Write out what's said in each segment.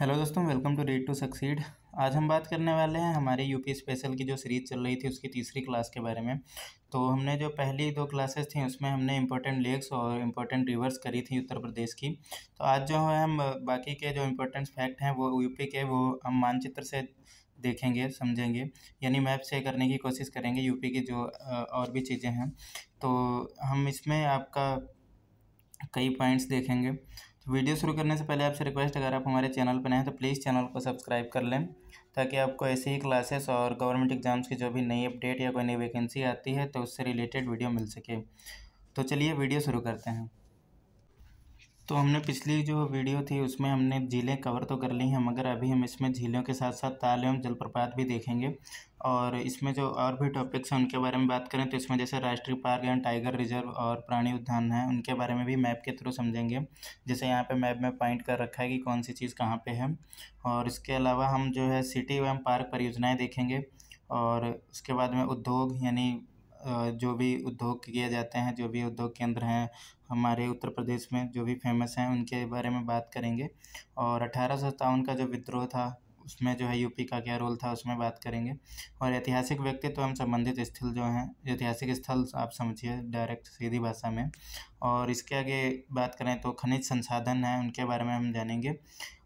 Hello दोस्तों welcome to read to succeed आज हम बात करने वाले हैं हमारे यूपी स्पेशल की जो सीरीज़ चल रही थी उसकी तीसरी क्लास के बारे में तो हमने जो पहली दो क्लासेस थी उसमें हमने इम्पोर्टेंट लेक्स और इम्पोर्टेंट रिवर्स करी थी उत्तर प्रदेश की तो आज जो है हम बाकी के जो इम्पोर्टेंट फैक्ट हैं वो यूपी के वो हम मानचित्र से देखेंगे समझेंगे यानी मैप से करने की कोशिश करेंगे यूपी की जो और भी चीज़ें हैं तो हम इसमें आपका कई पॉइंट्स देखेंगे वीडियो शुरू करने से पहले आपसे रिक्वेस्ट अगर आप हमारे चैनल पर नए हैं तो प्लीज़ चैनल को सब्सक्राइब कर लें ताकि आपको ऐसे ही क्लासेस और गवर्नमेंट एग्जाम्स की जो भी नई अपडेट या कोई नई वैकेंसी आती है तो उससे रिलेटेड वीडियो मिल सके तो चलिए वीडियो शुरू करते हैं तो हमने पिछली जो वीडियो थी उसमें हमने झीलें कवर तो कर ली हैं मगर अभी हम इसमें झीलों के साथ साथ ताल एवं जलप्रपात भी देखेंगे और इसमें जो और भी टॉपिक्स हैं उनके बारे में बात करें तो इसमें जैसे राष्ट्रीय पार्क एवं टाइगर रिजर्व और प्राणी उद्यान है उनके बारे में भी मैप के थ्रू समझेंगे जैसे यहाँ पर मैप में पॉइंट कर रखा है कि कौन सी चीज़ कहाँ पर है और इसके अलावा हम जो है सिटी एवं पार्क परियोजनाएँ देखेंगे और उसके बाद में उद्योग यानी जो भी उद्योग किए जाते हैं जो भी उद्योग केंद्र हैं हमारे उत्तर प्रदेश में जो भी फेमस हैं उनके बारे में बात करेंगे और अठारह सौ सत्तावन का जो विद्रोह था उसमें जो है यूपी का क्या रोल था उसमें बात करेंगे और ऐतिहासिक व्यक्तित्व हम संबंधित स्थल जो हैं ऐतिहासिक स्थल आप समझिए डायरेक्ट सीधी भाषा में और इसके आगे बात करें तो खनिज संसाधन हैं उनके बारे में हम जानेंगे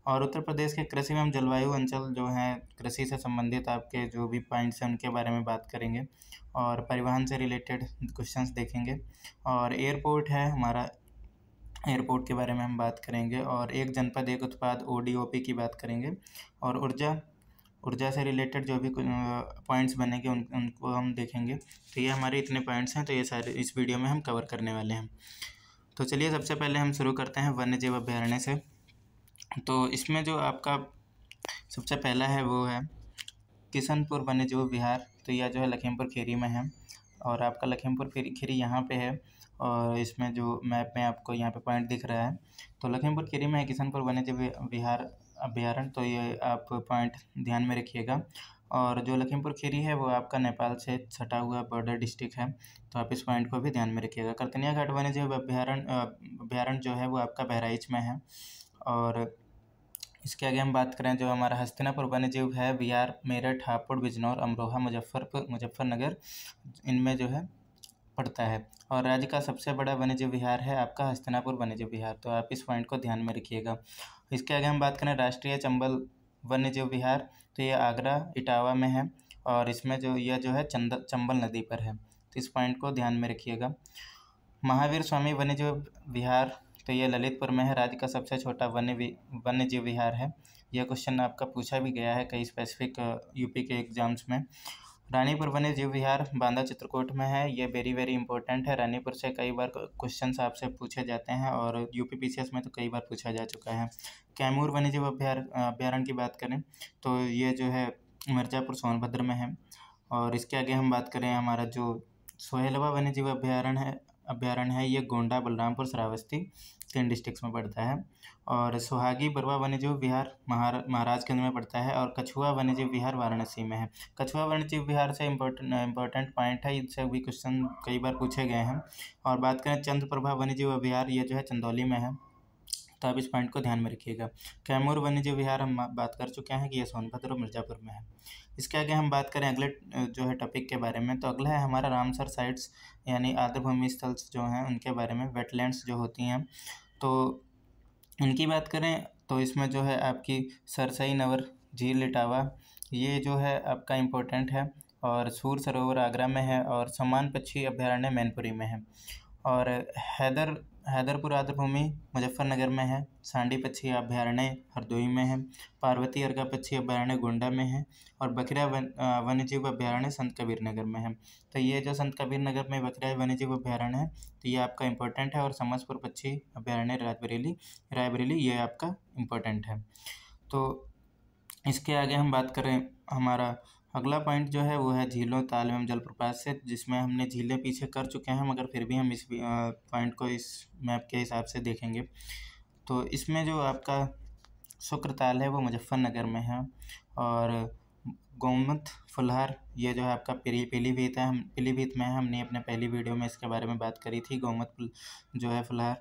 और उत्तर प्रदेश के कृषि एवं जलवायु अंचल जो हैं कृषि से संबंधित आपके जो भी पॉइंट्स हैं उनके बारे में बात करेंगे और परिवहन से रिलेटेड क्वेश्चंस देखेंगे और एयरपोर्ट है हमारा एयरपोर्ट के बारे में हम बात करेंगे और एक जनपद एक उत्पाद ओ की बात करेंगे और ऊर्जा ऊर्जा से रिलेटेड जो भी पॉइंट्स बनेंगे उन उनको हम देखेंगे तो ये हमारे इतने पॉइंट्स हैं तो ये सारे इस वीडियो में हम कवर करने वाले हैं तो चलिए सबसे पहले हम शुरू करते हैं वन्य जीव अभ्यारण्य से तो इसमें जो आपका सबसे पहला है वो है किशनपुर वन्यजीव बिहार तो यह जो है लखीमपुर खीरी में है और आपका लखीमपुर खीरी यहाँ पर है और इसमें जो मैप में आपको यहाँ पे पॉइंट दिख रहा है तो लखीमपुर खीरी में किशनपुर वन्यजीव बिहार अभ्यारण तो ये आप पॉइंट ध्यान में रखिएगा और जो लखीमपुर खीरी है वो आपका नेपाल से सटा हुआ बॉर्डर डिस्ट्रिक्ट है तो आप इस पॉइंट को भी ध्यान में रखिएगा करतनिया घाट वन्यजीव अभ्यारण अभ्यारण जो है वो आपका बहराइच में है और इसके आगे हम बात करें जो हमारा हस्तिनापुर वन्यजीव है बिहार मेरठ हापुड़ बिजनौर अमरोहा मुजफ्फरपुर मुजफ्फरनगर इनमें जो है पड़ता है और राज्य का सबसे बड़ा वन्यजीव विहार है आपका हस्तिनापुर वन्यजीव विहार तो आप इस पॉइंट को ध्यान में रखिएगा इसके आगे हम बात करें राष्ट्रीय चंबल वन्यजीव विहार तो ये आगरा इटावा में है और इसमें जो यह जो है चंद चंबल नदी पर है तो इस पॉइंट को ध्यान में रखिएगा महावीर स्वामी वन्यजीव विहार तो ये ललितपुर में है राज्य का सबसे छोटा वन्य वन्य जीव विहार है यह क्वेश्चन आपका पूछा भी गया है कई स्पेसिफिक यूपी uh, के एग्जाम्स में रानीपुर वन्य जीव विहार बांदा चित्रकूट में है ये वेरी वेरी इंपॉर्टेंट है रानीपुर से कई बार क्वेश्चन आपसे पूछे जाते हैं और यूपी एस में तो कई बार पूछा जा चुका है कैमूर वन्य जीव अभ्यार अभ्यारण्य की बात करें तो ये जो है मिर्जापुर सोनभद्र में है और इसके आगे हम बात करें हमारा जो सोहेलवा वन्य जीव अभ्यारण्य है अभ्यारण्य है ये गोंडा बलरामपुर श्रावस्ती तीन इन डिस्ट्रिक्स में पड़ता है और सुहागी बरवा वन्यजीव विहार महारा महाराज में पड़ता है और कछुआ वन्यजीव विहार वाराणसी में है कछुआ वन्यजीव विहार से इम्पोर्टेंट इम्पोर्टेंट पॉइंट है इनसे भी क्वेश्चन कई बार पूछे गए हैं और बात करें चंद्रप्रभा वन्यजीव विहार ये जो है चंदौली में है तो आप इस पॉइंट को ध्यान में रखिएगा कैमूर वन्यजीव विहार हम बात कर चुके हैं कि यह सोनभद्र और मिर्ज़ापुर में है इसके आगे हम बात करें अगले जो है टॉपिक के बारे में तो अगला है हमारा रामसर साइट्स यानी आर्द्रभूमि स्थल जो हैं उनके बारे में वेटलैंड्स जो होती हैं तो इनकी बात करें तो इसमें जो है आपकी सरसई नवर झील लिटावा ये जो है आपका इम्पोर्टेंट है और सूर सरोवर आगरा में है और समान पक्षी अभ्यारण्य मैनपुरी में है और हैदर हैदरपुर आर्द्रभूमि मुजफ्फरनगर में है सांडी पक्षी अभ्यारण्य हरदोई में है पार्वती अर्घा पक्षी अभ्यारण्य गोंडा में है और बकरिया वन वन्यजीव अभ्यारण्य संत कबीर नगर में है तो ये जो संत कबीर नगर में बकरिया वन्यजीव अभ्यारण्य है तो ये आपका इंपॉर्टेंट है और समसपुर पक्षी अभ्यारण्य रायबरेली रायबरेली ये आपका इम्पोर्टेंट है तो इसके आगे हम बात करें हमारा अगला पॉइंट जो है वो है झीलों ताल एवं जलप्रपात से जिसमें हमने झीलें पीछे कर चुके हैं मगर फिर भी हम इस पॉइंट को इस मैप के हिसाब से देखेंगे तो इसमें जो आपका शुक्र ताल है वो मुजफ्फरनगर में है और गोमत फुलहर ये जो है आपका पीली पीलीभीत है हम पीलीभीत में है हमने अपने पहली वीडियो में इसके बारे में बात करी थी गौमत जो है फुलहर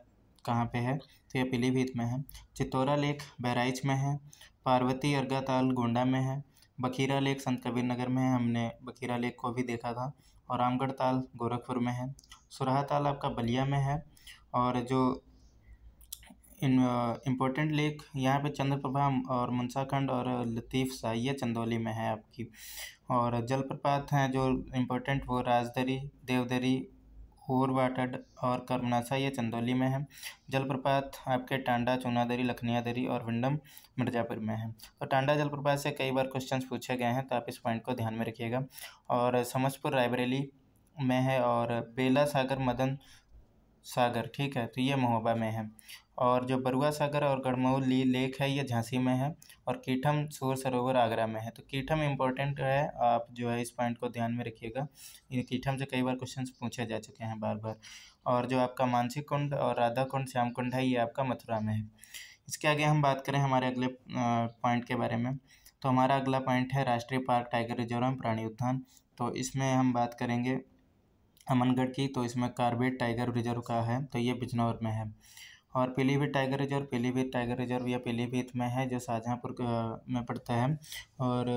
कहाँ पे है तो ये पीलीभीत में है चित्तौरा लेक बहराइच में है पार्वती अर्गा ताल गोंडा में है बखीरा लेक संत कबीर नगर में है हमने बखीरा लेक को भी देखा था और रामगढ़ ताल गोरखपुर में है सुराहा ताल आपका बलिया में है और जो इम्पोर्टेंट लेक यहाँ पे चंद्रप्रभा और मुंसाखंड और लतीफ़ शाह ये चंदौली में है आपकी और जलप्रपात हैं जो इम्पोर्टेंट वो राजदरी देवदरी होरवाटड और कर्मनाशा ये चंदौली में है जलप्रपात आपके टांडा चूनादरी लखनियादरी और विंडम मिर्ज़ापुर में है और तो टांडा जलप्रपात से कई बार क्वेश्चंस पूछे गए हैं तो आप इस पॉइंट को ध्यान में रखिएगा और समस्तपुर रायबरेली में है और बेला सागर मदन सागर ठीक है तो ये महोबा में है और जो बरुआ सागर और गढ़मौली लेक है ये झांसी में है और कीठम सूर सरोवर आगरा में है तो कीठम इम्पोर्टेंट है आप जो है इस पॉइंट को ध्यान में रखिएगा इन कीठम से कई बार क्वेश्चन पूछे जा चुके हैं बार बार और जो आपका मानसी कुंड और राधा कुंड श्याम कुंड है ये आपका मथुरा में है इसके आगे हम बात करें हमारे अगले पॉइंट के बारे में तो हमारा अगला पॉइंट है राष्ट्रीय पार्क टाइगर रिजर्व प्राणी उद्यान तो इसमें हम बात करेंगे अमनगढ़ की तो इसमें कार्बेट टाइगर रिजर्व का है तो ये बिजनौर में है और Pilibhit tiger reserve Pilibhit tiger reserve या पीलीभीत में है जो शाहजहाँपुर में पड़ता है और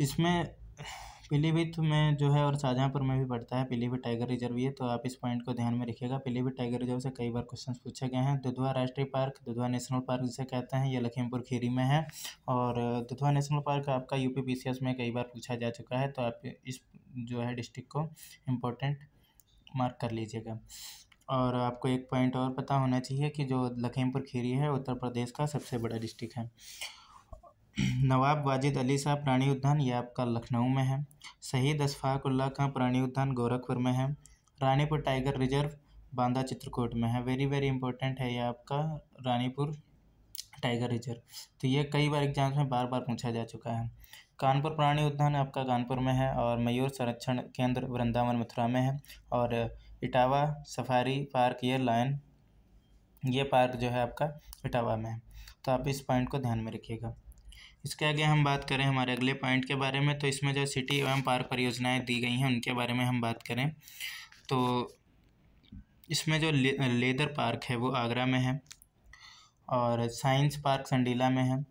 इसमें पीलीभीत में जो है और शाहजहाँपुर में भी पड़ता है पीलीभीत टाइगर रिजर्व ये तो आप इस पॉइंट को ध्यान में रखिएगा पीलीभीत टाइगर रिजर्व से कई बार क्वेश्चन पूछे गए हैं दुधवा राष्ट्रीय पार्क दुधवा नेशनल पार्क जिसे कहते हैं ये लखीमपुर खीरी में है और दुधवा नेशनल पार्क आपका यूपी पी में कई बार पूछा जा चुका है तो आप इस जो है डिस्ट्रिक्ट को इम्पोर्टेंट मार्क कर लीजिएगा और आपको एक पॉइंट और पता होना चाहिए कि जो लखीमपुर खीरी है उत्तर प्रदेश का सबसे बड़ा डिस्ट्रिक्ट है नवाब वाजिद अली साहब प्राणी उद्यान यह आपका लखनऊ में है शहीद अशफाकुल्ला का प्राणी उद्यान गोरखपुर में है रानीपुर टाइगर रिजर्व बांदा चित्रकूट में है वेरी वेरी इंपॉर्टेंट है यह आपका रानीपुर टाइगर रिजर्व तो ये कई बार एग्जाम्स में बार बार पूछा जा चुका है कानपुर प्राणी उद्यान आपका कानपुर में है और मयूर संरक्षण केंद्र वृंदावन मथुरा में है और इटावा सफारी पार्क ये लाइन ये पार्क जो है आपका इटावा में है तो आप इस पॉइंट को ध्यान में रखिएगा इसके आगे हम बात करें हमारे अगले पॉइंट के बारे में तो इसमें जो सिटी एवं पार्क परियोजनाएं दी गई हैं उनके बारे में हम बात करें तो इसमें जो ले, लेदर पार्क है वो आगरा में है और साइंस पार्क संडीला में है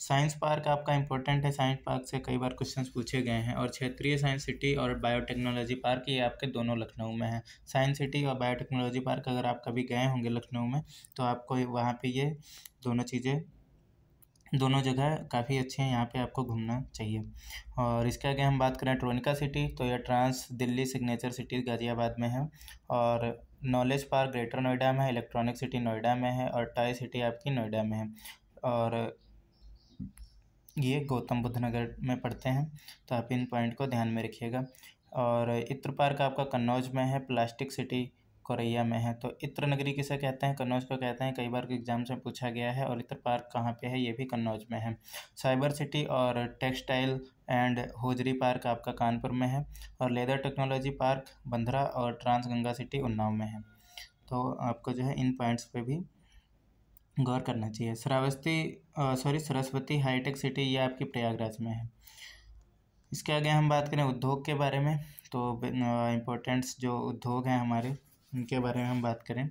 साइंस पार्क आपका इंपॉर्टेंट है साइंस पार्क से कई बार क्वेश्चंस पूछे गए हैं और क्षेत्रीय साइंस सिटी और बायोटेक्नोलॉजी पार्क ये आपके दोनों लखनऊ में हैं साइंस सिटी और बायोटेक्नोलॉजी पार्क अगर आप कभी गए होंगे लखनऊ में तो आपको वहाँ पे ये दोनों चीज़ें दोनों जगह काफ़ी अच्छे हैं यहाँ पे आपको घूमना चाहिए और इसके आगे हम बात करें ट्रोनिका सिटी तो यह trans Delhi signature city Ghaziabad में है और नॉलेज पार्क ग्रेटर नोएडा में है इलेक्ट्रॉनिक सिटी नोएडा में है और टाई सिटी आपकी नोएडा में है और ये गौतम बुद्ध नगर में पड़ते हैं तो आप इन पॉइंट को ध्यान में रखिएगा और इत्र पार्क आपका कन्नौज में है प्लास्टिक सिटी कोरैया में है तो इत्र नगरी किसे कहते हैं कन्नौज को कहते हैं कई बार एग्जाम से पूछा गया है और इत्र पार्क कहाँ पे है ये भी कन्नौज में है साइबर सिटी और टेक्सटाइल एंड होजरी पार्क आपका कानपुर में है और लेदर टेक्नोलॉजी पार्क बंद्रा और ट्रांस गंगा सिटी उन्नाव में है तो आपको जो है इन पॉइंट्स पे भी गौर करना चाहिए Shravasti sorry Saraswati high tech city ये आपकी प्रयागराज में है इसके आगे हम बात करें उद्योग के बारे में तो इम्पोर्टेंट्स जो उद्योग हैं हमारे उनके बारे में हम बात करें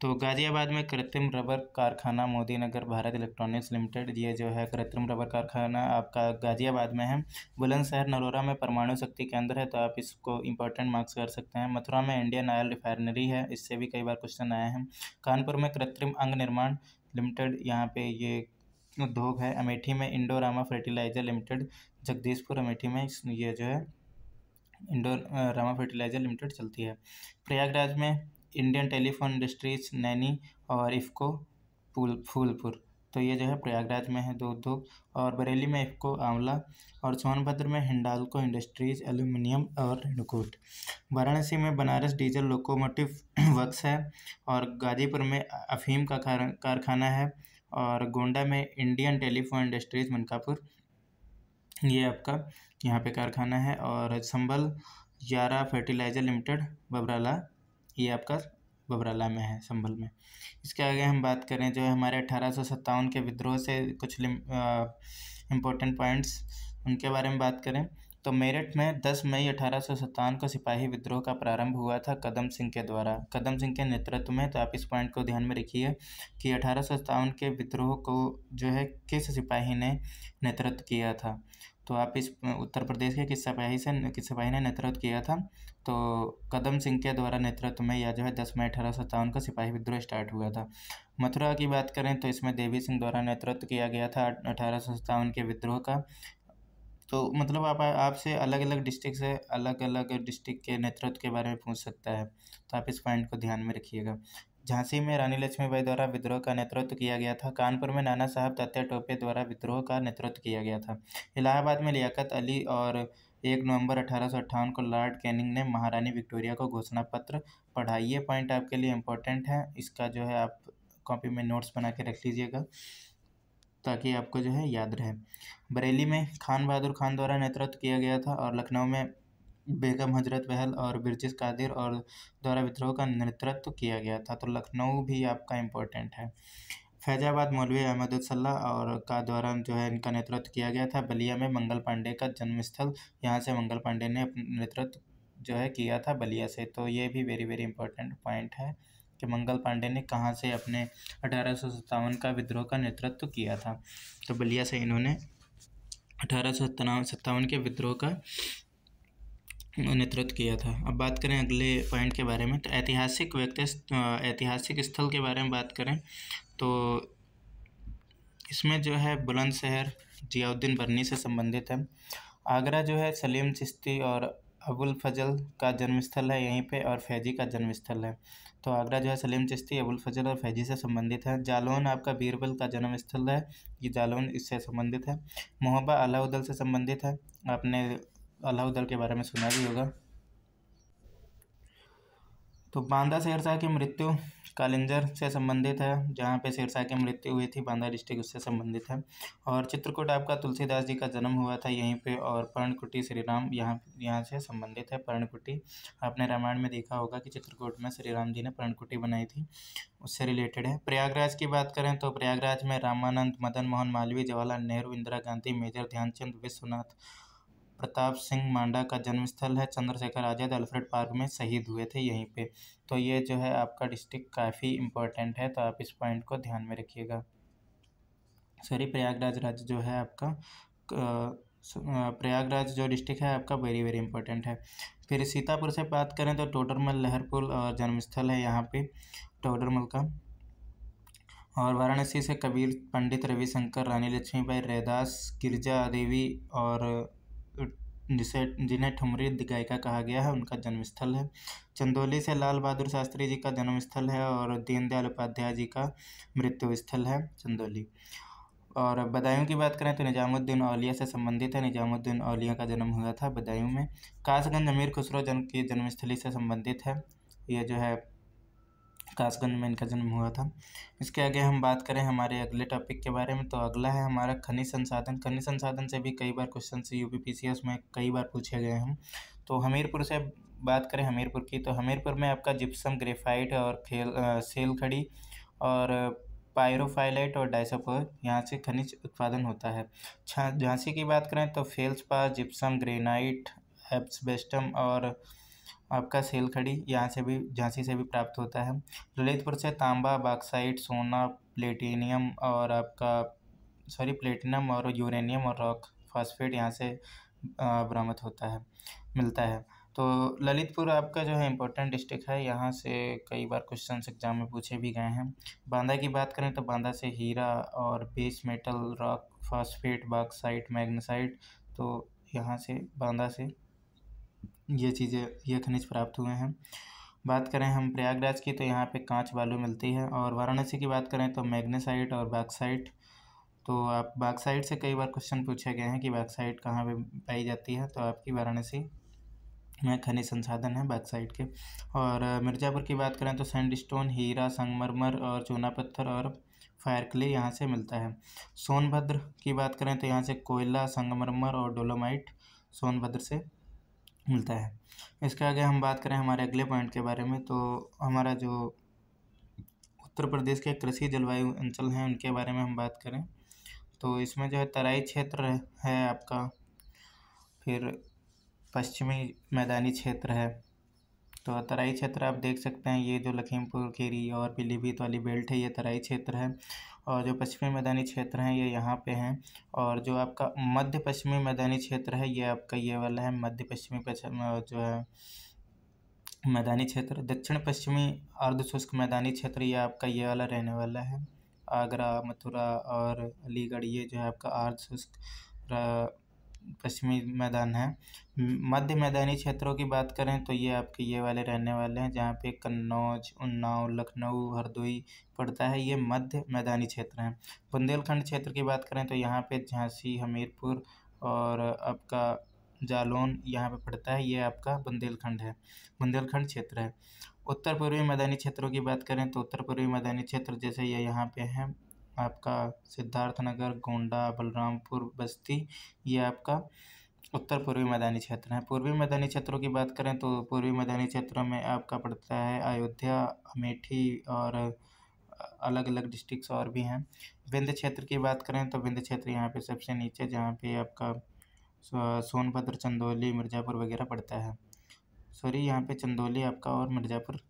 तो गाज़ियाबाद में कृत्रिम रबर कारखाना मोदी नगर भारत इलेक्ट्रॉनिक्स लिमिटेड ये जो है कृत्रिम रबर कारखाना आपका गाज़ियाबाद में है बुलंदशहर नरोरा में परमाणु शक्ति केंद्र है तो आप इसको इंपॉर्टेंट मार्क्स कर सकते हैं मथुरा में इंडियन ऑयल रिफाइनरी है इससे भी कई बार क्वेश्चन आए हैं कानपुर में कृत्रिम अंग निर्माण लिमिटेड यहाँ पे ये उद्योग है अमेठी में इंडोरामा फर्टिलाइजर लिमिटेड जगदीशपुर अमेठी में ये जो है इंडोर रामा फर्टिलाइजर लिमिटेड चलती है प्रयागराज में इंडियन टेलीफोन इंडस्ट्रीज नैनी और इफ़को फूल फूलपुर तो ये जो है प्रयागराज में है दो उद्योग और बरेली में इफ़को आंवला और सोनभद्र में हिंडालको इंडस्ट्रीज एल्यूमिनियम और रेणुकूट वाराणसी में बनारस डीजल लोकोमोटिव वर्क्स है और गाजीपुर में अफीम का कारखाना है और गोंडा में इंडियन टेलीफोन इंडस्ट्रीज मनकापुर ये आपका यहाँ पे कारखाना है और संबल यारा फर्टिलाइज़र लिमिटेड बबराला ये आपका बबराला में है संभल में इसके आगे हम बात करें जो हमारे अठारह के विद्रोह से कुछ इम्पोर्टेंट पॉइंट्स उनके बारे में बात करें तो मेरठ में 10 मई अठारह को सिपाही विद्रोह का प्रारंभ हुआ था कदम सिंह के द्वारा कदम सिंह के नेतृत्व में तो आप इस पॉइंट को ध्यान में रखिए कि अठारह के विद्रोह को जो है किस सिपाही ने नेतृत्व किया था तो आप इस उत्तर प्रदेश के किस सिपाही से किस सिपाही ने नेतृत्व किया था तो कदम सिंह के द्वारा नेतृत्व में यह जो है दस मई अठारह सत्तावन का सिपाही विद्रोह स्टार्ट हुआ था मथुरा की बात करें तो इसमें देवी सिंह द्वारा नेतृत्व किया गया था अठारह सत्तावन के विद्रोह का तो मतलब आप आपसे अलग अलग डिस्ट्रिक्ट से अलग अलग डिस्ट्रिक्ट के नेतृत्व के बारे में पूछ सकता है तो आप इस पॉइंट को ध्यान में रखिएगा झांसी में रानी लक्ष्मीबाई द्वारा विद्रोह का नेतृत्व किया गया था कानपुर में नाना साहब तत्या टोपे द्वारा विद्रोह का नेतृत्व किया गया था इलाहाबाद में लियाकत अली और एक नवंबर अठारह को लॉर्ड कैनिंग ने महारानी विक्टोरिया को घोषणा पत्र पढ़ा ये पॉइंट आपके लिए इम्पोर्टेंट है इसका जो है आप कॉपी में नोट्स बना के रख लीजिएगा ताकि आपको जो है याद रहे बरेली में खान बहादुर खान द्वारा नेतृत्व किया गया था और लखनऊ में बेगम हजरत बहल और बिरजिस कादिर और द्वारा विद्रोह का नेतृत्व किया गया था तो लखनऊ भी आपका इम्पोर्टेंट है फैजाबाद मौलवी अहमदुल्ला और का द्वारा जो है इनका नेतृत्व किया गया था बलिया में मंगल पांडे का जन्मस्थल यहाँ से मंगल पांडे ने नेतृत्व जो है किया था बलिया से तो ये भी वेरी वेरी इंपॉर्टेंट पॉइंट है कि मंगल पांडे ने कहाँ से अपने अठारह का विद्रोह का नेतृत्व किया था तो बलिया से इन्होंने अठारह सत्तावन के विद्रोह का नेतृत्व किया था अब बात करें अगले पॉइंट के बारे में तो ऐतिहासिक व्यक्ति ऐतिहासिक स्थल के बारे में बात करें तो इसमें जो है बुलंदशहर जियाउद्दीन बरनी से संबंधित है आगरा जो है सलीम चिश्ती और अबुल फजल का जन्म स्थल है यहीं पे और फैजी का जन्म स्थल है तो आगरा जो है सलीम चिश्ती अबुल फजल और फैजी से संबंधित है जालौन आपका बीरबल का जन्म स्थल है ये जालौन इससे संबंधित है महोबा अलाउदल से संबंधित है आपने अल्लाह दल के बारे में सुना भी होगा तो बांदा शेरशाह की मृत्यु कालिंजर से संबंधित है जहाँ पे शेरशाह की मृत्यु हुई थी बांदा डिस्ट्रिक्ट उससे संबंधित है और चित्रकूट आपका तुलसीदास जी का जन्म हुआ था यहीं पे और पर्णकुटी श्री राम यहाँ यहाँ से संबंधित है पर्णकुटी आपने रामायण में देखा होगा कि चित्रकूट में श्री राम जी ने पर्णकुटी बनाई थी उससे रिलेटेड है प्रयागराज की बात करें तो प्रयागराज में रामानंद मदन मोहन मालवीय जवाहरलाल नेहरू इंदिरा गांधी मेजर ध्यानचंद विश्वनाथ प्रताप सिंह मांडा का जन्म स्थल है चंद्रशेखर आज़ाद अल्फ्रेड पार्क में शहीद हुए थे यहीं पे तो ये जो है आपका डिस्ट्रिक्ट काफ़ी इम्पोर्टेंट है तो आप इस पॉइंट को ध्यान में रखिएगा सॉरी प्रयागराज राज्य जो है आपका प्रयागराज जो डिस्ट्रिक्ट है आपका वेरी वेरी इंपॉर्टेंट है फिर सीतापुर से बात करें तो टोडरमल लहरपुल और जन्मस्थल है यहाँ पे टोडरमल का और वाराणसी से कबीर पंडित रविशंकर रानी लक्ष्मीबाई रैदास गिरजा देवी और जिसे जिन्हें ठुमरी गायिका कहा गया है उनका जन्म स्थल है चंदौली से लाल बहादुर शास्त्री जी का जन्म स्थल है और दीनदयाल उपाध्याय जी का मृत्यु स्थल है चंदौली और बदायूं की बात करें तो निजामुद्दीन औलिया से संबंधित है निजामुद्दीन औलिया का जन्म हुआ था बदायूं में कासगंज अमीर खुसरो जन की जन्मस्थली से संबंधित है यह जो है कासगंज में इनका जन्म हुआ था इसके आगे हम बात करें हमारे अगले टॉपिक के बारे में तो अगला है हमारा खनिज संसाधन खनिज संसाधन से भी कई बार question U P P C में कई बार पूछे गए हैं तो हमीरपुर से बात करें हमीरपुर की तो हमीरपुर में आपका जिप्सम ग्रेफाइट और खेल सेल खड़ी और पायरोफाइलाइट और डाइसोफोर यहाँ से खनिज उत्पादन होता है झांसी की बात करें तो फेल्सपा जिप्सम ग्रेनाइट एप्सबेस्टम और आपका सेल खड़ी यहाँ से भी झांसी से भी प्राप्त होता है ललितपुर से तांबा बाक्साइट सोना प्लेटिनियम और आपका सॉरी प्लेटिनम और यूरेनियम और रॉक फॉस्फेट यहाँ से बरामद होता है मिलता है तो ललितपुर आपका जो है इम्पोर्टेंट डिस्ट्रिक्ट है यहाँ से कई बार क्वेश्चन एग्जाम में पूछे भी गए हैं बांदा की बात करें तो बांदा से हीरा और base metal rock phosphate bauxite magnesite तो यहाँ से बांदा से ये चीज़ें ये खनिज प्राप्त हुए हैं बात करें हम प्रयागराज की तो यहाँ पे कांच बालू मिलती है और वाराणसी की बात करें तो मैग्नेसाइट और बागसाइट तो आप बागसाइट से कई बार क्वेश्चन पूछे गए हैं कि बागसाइट कहाँ पे पाई जाती है तो आपकी वाराणसी में खनिज संसाधन है बागसाइट के और मिर्ज़ापुर की बात करें तो सैंड स्टोन हीरा संगमरमर और चूना पत्थर और फायर क्ले यहाँ से मिलता है सोनभद्र की बात करें तो यहाँ से कोयला संगमरमर और डोलोमाइट सोनभद्र से मिलता है इसके आगे हम बात करें हमारे अगले पॉइंट के बारे में तो हमारा जो उत्तर प्रदेश के कृषि जलवायु अंचल हैं उनके बारे में हम बात करें तो इसमें जो है तराई क्षेत्र है आपका फिर पश्चिमी मैदानी क्षेत्र है तो तराई क्षेत्र आप देख सकते हैं ये जो लखीमपुर खीरी और पीलीभीत वाली बेल्ट है ये तराई क्षेत्र है और जो पश्चिमी मैदानी क्षेत्र हैं ये यहाँ पे हैं और जो आपका मध्य पश्चिमी मैदानी क्षेत्र है ये आपका ये वाला है मध्य पश्चिमी जो है मैदानी क्षेत्र दक्षिण पश्चिमी अर्ध शुष्क मैदानी क्षेत्र ये आपका ये वाला रहने वाला है आगरा मथुरा और अलीगढ़ ये जो है आपका अर्ध शुष्क पश्चिमी मैदान है मध्य मैदानी क्षेत्रों की बात करें तो ये आपके ये वाले रहने वाले हैं जहाँ पे कन्नौज उन्नाव लखनऊ हरदोई पड़ता है ये मध्य मैदानी क्षेत्र हैं बुंदेलखंड क्षेत्र की बात करें तो यहाँ पे झांसी हमीरपुर और आपका जालौन यहाँ पे पड़ता है ये आपका बुंदेलखंड है बुंदेलखंड क्षेत्र है उत्तर पूर्वी मैदानी क्षेत्रों की बात करें तो उत्तर पूर्वी मैदानी क्षेत्र जैसे ये यहाँ पे हैं आपका सिद्धार्थ नगर गोंडा बलरामपुर बस्ती ये आपका उत्तर पूर्वी मैदानी क्षेत्र है पूर्वी मैदानी क्षेत्रों की बात करें तो पूर्वी मैदानी क्षेत्रों में आपका पड़ता है अयोध्या अमेठी और अलग अलग डिस्ट्रिक्ट्स और भी हैं विंध्य क्षेत्र की बात करें तो विंध्य क्षेत्र यहाँ पे सबसे नीचे जहाँ पे आपका सोनभद्र चंदौली मिर्ज़ापुर वगैरह पड़ता है सॉरी यहाँ पे चंदौली आपका और मिर्ज़ापुर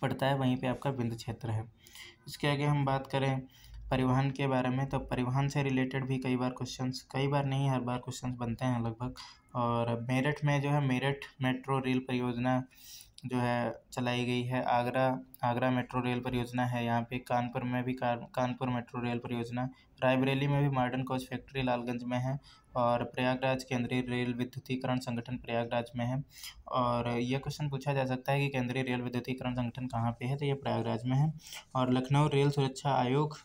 पड़ता है वहीं पे आपका विंध्य क्षेत्र है इसके आगे हम बात करें परिवहन के बारे में तो परिवहन से रिलेटेड भी कई बार क्वेश्चंस कई बार नहीं हर बार क्वेश्चंस बनते हैं लगभग और मेरठ में जो है मेरठ मेट्रो रेल परियोजना जो है चलाई गई है आगरा आगरा मेट्रो रेल परियोजना है यहाँ पे कानपुर में भी कानपुर मेट्रो रेल परियोजना रायबरेली में भी मॉडर्न कोच फैक्ट्री लालगंज में है और प्रयागराज केंद्रीय रेल विद्युतीकरण संगठन प्रयागराज में है और यह क्वेश्चन पूछा जा सकता है कि केंद्रीय रेल विद्युतीकरण संगठन कहाँ पे है तो ये प्रयागराज में है और लखनऊ रेल सुरक्षा आयोग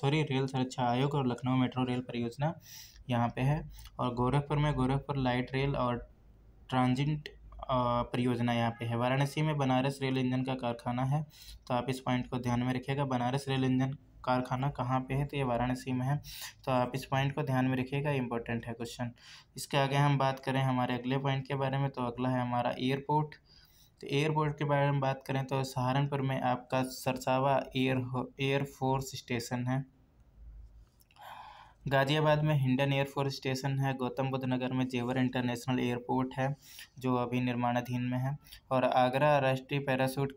सॉरी रेल सुरक्षा आयोग और लखनऊ मेट्रो रेल परियोजना यहाँ पे है और गोरखपुर में गोरखपुर लाइट रेल और ट्रांजिट परियोजना यहाँ पे है वाराणसी में बनारस रेल इंजन का कारखाना है तो आप इस पॉइंट को ध्यान में रखिएगा बनारस रेल इंजन कारखाना कहाँ पे है तो ये वाराणसी में है तो आप इस पॉइंट को ध्यान में रखिएगा इंपॉर्टेंट है क्वेश्चन इसके आगे हम बात करें हमारे अगले पॉइंट के बारे में तो अगला है हमारा एयरपोर्ट तो एयरपोर्ट के बारे में बात करें तो सहारनपुर में आपका सरसावा एयर एयरफोर्स स्टेशन है गाज़ियाबाद में हिंडन एयरफोर्स स्टेशन है गौतम बुद्ध नगर में जेवर इंटरनेशनल एयरपोर्ट है जो अभी निर्माणाधीन में है और आगरा राष्ट्रीय पैराशूट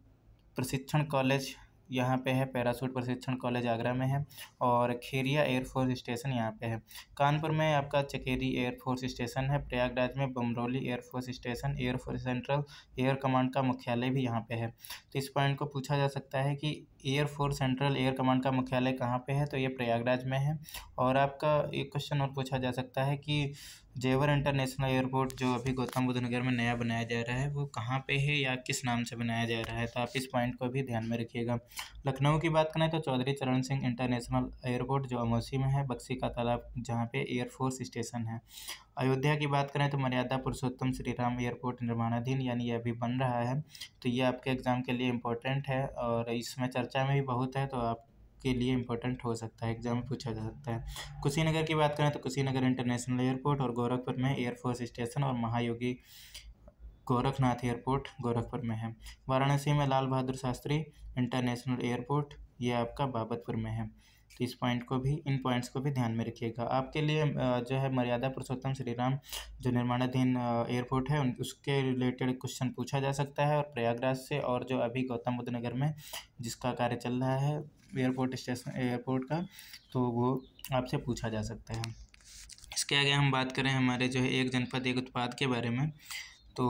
प्रशिक्षण कॉलेज यहाँ पे है पैरासूट प्रशिक्षण कॉलेज आगरा में है और खेरिया एयरफोर्स स्टेशन यहाँ पे है कानपुर में आपका चकेरी एयरफोर्स स्टेशन है प्रयागराज में Bamrauli air force station air force central air command का मुख्यालय भी यहाँ पे है तो इस पॉइंट को पूछा जा सकता है कि air force central air command का मुख्यालय कहाँ पे है तो ये प्रयागराज में है और आपका एक क्वेश्चन और पूछा जा सकता है कि जेवर इंटरनेशनल एयरपोर्ट जो अभी गौतम बुद्ध नगर में नया बनाया जा रहा है वो कहाँ पे है या किस नाम से बनाया जा रहा है तो आप इस पॉइंट को भी ध्यान में रखिएगा लखनऊ की बात करें तो चौधरी चरण सिंह इंटरनेशनल एयरपोर्ट जो अमोसी में है बक्सी का तालाब जहाँ पे एयरफोर्स स्टेशन है अयोध्या की बात करें तो मर्यादा पुरुषोत्तम श्री राम एयरपोर्ट निर्माणाधीन यानी ये अभी बन रहा है तो ये आपके एग्ज़ाम के लिए इंपॉर्टेंट है और इसमें चर्चा चर्चा में भी बहुत है तो आप के लिए इम्पोर्टेंट हो सकता है एग्जाम पूछा जा सकता है कुशीनगर की बात करें तो कुशीनगर इंटरनेशनल एयरपोर्ट और गोरखपुर में एयरफोर्स स्टेशन और महायोगी गोरखनाथ एयरपोर्ट गोरखपुर में है वाराणसी में लाल बहादुर शास्त्री इंटरनेशनल एयरपोर्ट ये आपका बाबतपुर में है तो इस पॉइंट को भी इन पॉइंट्स को भी ध्यान में रखिएगा आपके लिए जो है मर्यादा पुरुषोत्तम श्री राम जो निर्माणाधीन एयरपोर्ट है उसके रिलेटेड क्वेश्चन पूछा जा सकता है और प्रयागराज से और जो अभी गौतम बुद्ध नगर में जिसका कार्य चल रहा है एयरपोर्ट स्टेशन एयरपोर्ट का तो वो आपसे पूछा जा सकता है इसके आगे हम बात करें हमारे जो है एक जनपद एक उत्पाद के बारे में तो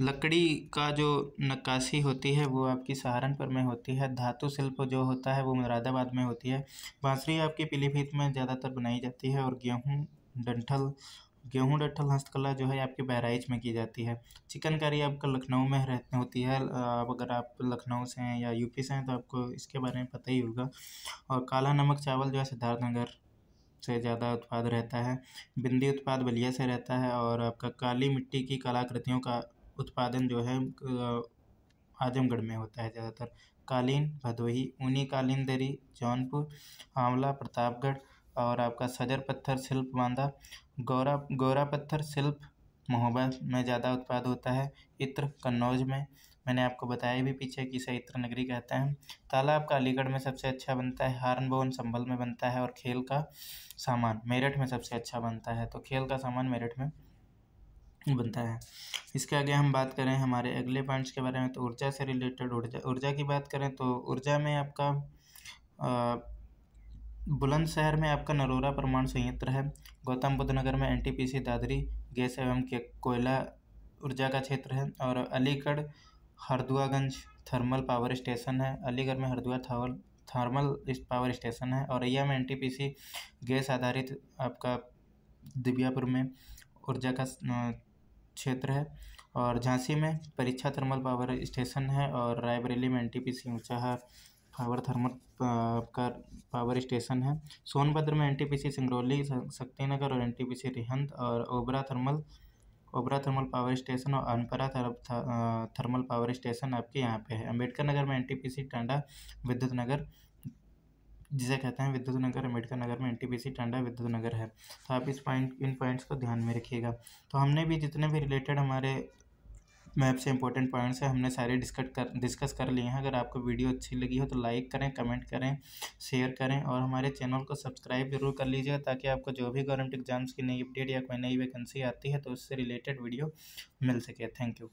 लकड़ी का जो नक्काशी होती है वो आपकी सहारनपुर में होती है धातु शिल्प जो होता है वो मुरादाबाद में होती है बांसुरी आपकी पीलीभीत में ज़्यादातर बनाई जाती है और गेहूँ डंठल गेहूँ डंठल हस्तकला जो है आपके बहराइच में की जाती है चिकनकारी आपका लखनऊ में रहती होती है अब अगर आप लखनऊ से हैं या यूपी से हैं तो आपको इसके बारे में पता ही होगा और काला नमक चावल जो है सिद्धार्थनगर से ज़्यादा उत्पाद रहता है बिंदी उत्पाद बलिया से रहता है और आपका काली मिट्टी की कलाकृतियों का उत्पादन जो है आजमगढ़ में होता है ज़्यादातर कालीन भदोही ऊनी कालीन दरी जौनपुर आंवला प्रतापगढ़ और आपका सदर पत्थर शिल्प बांदा गौरा गौरा पत्थर शिल्प महोबा में ज़्यादा उत्पाद होता है इत्र कन्नौज में मैंने आपको बताया भी पीछे कि इसे इत्र नगरी कहते हैं तालाब का अलीगढ़ में सबसे अच्छा बनता है हारन बोन संभल में बनता है और खेल का सामान मेरठ में सबसे अच्छा बनता है तो खेल का सामान मेरठ में हम्म। बनता है इसके आगे हम बात करें हमारे अगले पॉइंट्स के बारे में तो ऊर्जा से रिलेटेड ऊर्जा ऊर्जा की बात करें तो ऊर्जा में आपका बुलंदशहर में आपका नरोरा परमाणु संयंत्र है गौतम बुद्ध नगर में एनटीपीसी दादरी गैस एवं कोयला ऊर्जा का क्षेत्र है और Aligarh Harduaganj thermal power station है अलीगढ़ में हरदुआ थावल थर्मल पावर स्टेशन है और यह में एनटीपीसी गैस आधारित आपका दिव्यापुर में ऊर्जा का क्षेत्र है और झांसी में परीक्षा थर्मल पावर स्टेशन है और रायबरेली में एन टी पी सी ऊँचा पावर थर्मल का पावर स्टेशन है सोनभद्र में N T P C Singrauli Shaktinagar और N T P C Rihand और Obra thermal Obra thermal power station और अनपरा थर्मल पावर स्टेशन आपके यहाँ पे है अम्बेडकर नगर में N T P C Tanda Vidyut Nagar जिसे कहते हैं विद्युत नगर अम्बेडकर नगर में एन टी टंडा विद्युत नगर है तो आप इस पॉइंट इन पॉइंट्स को ध्यान में रखिएगा तो हमने भी जितने भी रिलेटेड हमारे मैप से इंपॉर्टेंट पॉइंट्स हैं हमने सारे डिस्कट कर डिस्कस कर लिए हैं अगर आपको वीडियो अच्छी लगी हो तो लाइक करें कमेंट करें शेयर करें और हमारे चैनल को सब्सक्राइब जरूर कर लीजिएगा ताकि आपको जो भी गवर्नमेंट एग्जाम्स की नई अपडेट या कोई नई वैकेंसी आती है तो उससे रिलेटेड वीडियो मिल सके थैंक यू